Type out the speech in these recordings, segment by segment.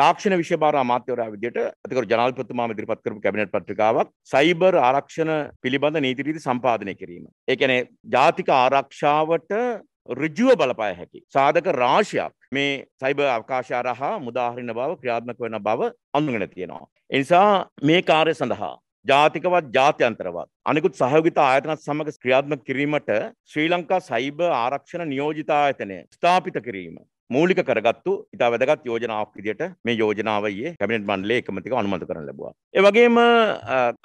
තාක්ෂණ විශභාර අමාත්‍යවරයා විදිහට අතිකරු ජනාධිපතිතුමා ඉදිරිපත් කරපු කැබිනට් පත්‍රිකාවක් සයිබර් ආරක්ෂණ පිළිබඳ නීති රීති සම්පාදනය කිරීම. ඒ කියන්නේ ජාතික ආරක්ෂාවට ඍජුව බලපෑ හැකි සාධක රාශියක් මේ සයිබර් අවකාශය හරහා මුදාහරින බව ක්‍රියාත්මක වෙන බව අඳුනගෙන තියෙනවා. එනිසා මේ කාර්ය සඳහා ජාතිකවත් ජාත්‍යන්තරවත් අනෙකුත් සහයෝගිත ආයතනත් සමග ක්‍රියාත්මක කිරීමට ශ්‍රී ලංකා සයිබර් ආරක්ෂණ නියෝජිත ආයතනය ස්ථාපිත කිරීම මූලික කරගත්තු ඉතා වැදගත් යෝජනාවක් විදිහට මේ යෝජනාව ඊයේ කැබිනට් මණ්ඩලයේ එකමතික අනුමත කරන්න ලැබුවා. ඒ වගේම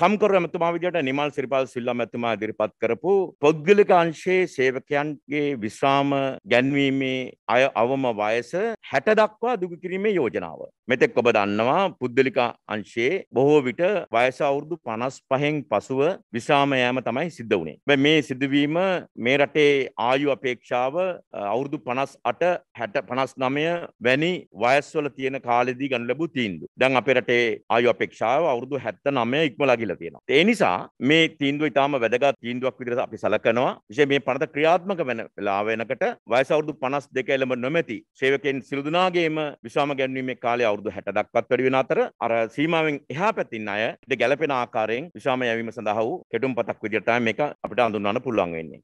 කම්කරු ඇමතුමා විදිහට නිමල් සිරිපාල සිල්වා මැතිතුමා ඉදිරිපත් කරපු පොද්ගලික අංශයේ සේවකයන්ගේ විශ්‍රාම ගැන්වීමේ අය අවම වයස 60 දක්වා දුරු කිරීමේ යෝජනාව. මෙතෙක් ඔබ දන්නවා පුද්ගලික අංශයේ බොහෝ විට වයස අවුරුදු 55න් පසුව නිසාම යෑම තමයි සිද්ධ වුණේ. මේ සිදුවීම මේ රටේ ආයු අපේක්ෂාව අවුරුදු 58 60 59 වැනි වයස්වල තියෙන කාලෙදී ගන්න ලැබූ තීන්දුව. දැන් අපේ රටේ ආයු අපේක්ෂාව අවුරුදු 79 ඉක්මලා ගිහලා තියෙනවා. ඒ නිසා මේ තීන්දුව ඊටාම වැදගත් තීන්දුවක් විදිහට අපි සලකනවා. විශේෂයෙන් මේ පනත ක්‍රියාත්මක වෙන වෙලාව වෙනකොට වයස අවුරුදු 52 එළඹ නොමැති සේවකයන් සිළු දෙනාගේම විසාම ගැන්වීමේ කාලය අවුරුදු 60 දක්වත් වැඩි වෙන අතර අර සීමාවෙන් එහා පැත්තින් අයට ගැළපෙන ආකාරයෙන් විසාම යැවීම සඳහා වූ කෙටුම් පතක් විදිහට තමයි මේක අපිට අඳුන්වන්න පුළුවන් වෙන්නේ.